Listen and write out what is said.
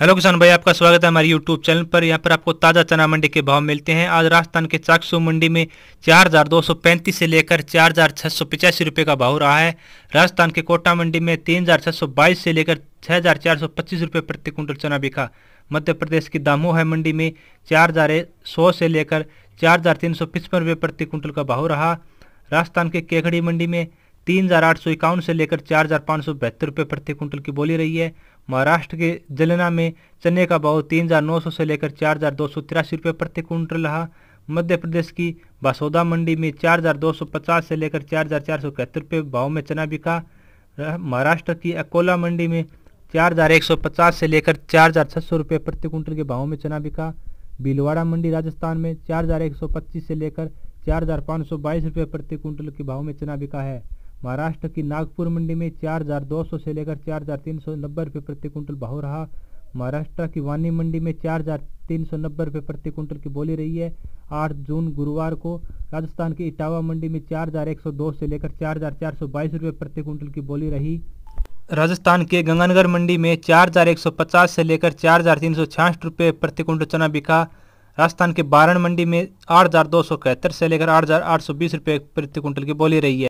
hello किसान भाई आपका स्वागत है हमारे यूट्यूब चैनल पर यहाँ पर आपको ताज़ा चना मंडी के भाव मिलते हैं आज राजस्थान के चाकसू मंडी में चार हज़ार दो सौ पैंतीस से लेकर चार हज़ार छः सौ पचासी रुपये का भाव रहा है राजस्थान के कोटा मंडी में तीन हज़ार छः सौ बाईस से लेकर छः हज़ार चार सौ पच्चीस रुपये प्रति क्विंटल चना बिका मध्य प्रदेश की दामोह मंडी में चार हज़ार सौ से लेकर चार हज़ार तीन सौ पचपन रुपये प्रति क्विंटल का भाव रहा राजस्थान के केघड़ी मंडी में तीन हज़ार आठ सौ इक्यावन से लेकर चार हज़ार पाँच सौ बहत्तर रुपये प्रति क्विंटल की बोली रही है महाराष्ट्र के जलना में चने का भाव तीन हजार नौ सौ से लेकर चार हजार दो सौ तिरासी रुपये प्रति कुंटल रहा मध्य प्रदेश की बासौदा मंडी में चार हजार दो सौ पचास से लेकर चार हजार चार सौ इकहत्तर रुपये भाव में चना बिका महाराष्ट्र की अकोला मंडी में चार हजार एक सौ पचास से लेकर चार हजार छः सौ रुपये प्रति कुंटल के भाव में चना बिका भीलवाड़ा मंडी राजस्थान में चार हजार एक सौ पच्चीस से लेकर चार हजार पाँच सौ बाईस रुपये प्रति कुंटल के भाव में चना बिका है महाराष्ट्र की नागपुर मंडी में 4,200 से लेकर 4,390 रुपये प्रति कुंटल भाव रहा महाराष्ट्र की वानी मंडी में चार हजार तीन सौ नब्बे रुपये प्रति कुंटल की बोली रही है आठ जून गुरुवार को राजस्थान की इटावा मंडी में चार हजार एक सौ दो से लेकर चार हजार चार सौ बाईस रुपये प्रति कुंटल की बोली रही राजस्थान के गंगानगर मंडी में चार हजार एक सौ पचास से लेकर चार हजार तीन सौ छियासठ रुपये प्रति क्विंटल चना बिका राजस्थान के बारण मंडी में आठ हजार दो सौ इकहत्तर से लेकर आठ हजार आठ सौ बीस रुपये प्रति क्विंटल की बोली रही है